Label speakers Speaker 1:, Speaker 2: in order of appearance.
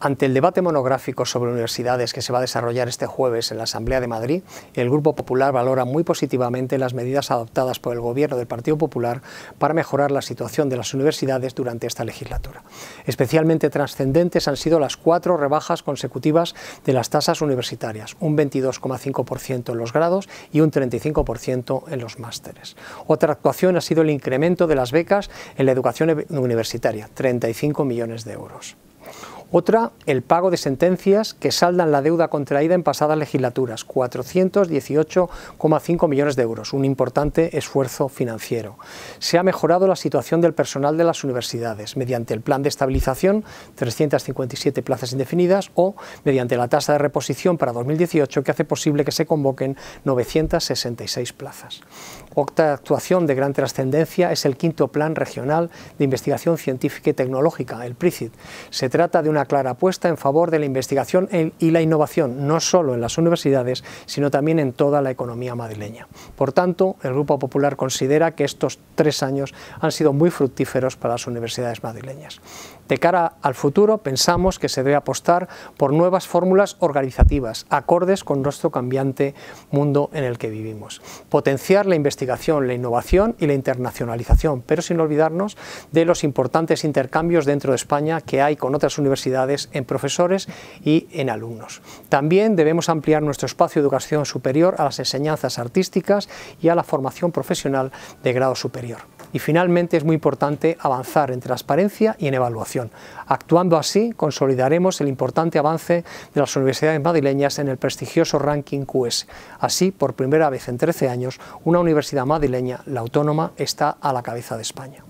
Speaker 1: Ante el debate monográfico sobre universidades que se va a desarrollar este jueves en la Asamblea de Madrid, el Grupo Popular valora muy positivamente las medidas adoptadas por el Gobierno del Partido Popular para mejorar la situación de las universidades durante esta legislatura. Especialmente trascendentes han sido las cuatro rebajas consecutivas de las tasas universitarias, un 22,5% en los grados y un 35% en los másteres. Otra actuación ha sido el incremento de las becas en la educación e- universitaria, 35 millones de euros. Otra, el pago de sentencias que saldan la deuda contraída en pasadas legislaturas, 418,5 millones de euros, un importante esfuerzo financiero. Se ha mejorado la situación del personal de las universidades mediante el plan de estabilización, 357 plazas indefinidas, o mediante la tasa de reposición para 2018 que hace posible que se convoquen 966 plazas. Octa actuación de gran trascendencia es el quinto plan regional de investigación científica y tecnológica, el PRICIT. Se trata de una una clara apuesta en favor de la investigación y la innovación, no solo en las universidades, sino también en toda la economía madrileña. Por tanto, el Grupo Popular considera que estos tres años han sido muy fructíferos para las universidades madrileñas. De cara al futuro, pensamos que se debe apostar por nuevas fórmulas organizativas, acordes con nuestro cambiante mundo en el que vivimos. Potenciar la investigación, la innovación y la internacionalización, pero sin olvidarnos de los importantes intercambios dentro de España que hay con otras universidades en profesores y en alumnos. También debemos ampliar nuestro espacio de educación superior a las enseñanzas artísticas y a la formación profesional de grado superior. Y finalmente es muy importante avanzar en transparencia y en evaluación. Actuando así, consolidaremos el importante avance de las universidades madrileñas en el prestigioso ranking QS. Así, por primera vez en 13 años, una universidad madrileña, la autónoma, está a la cabeza de España.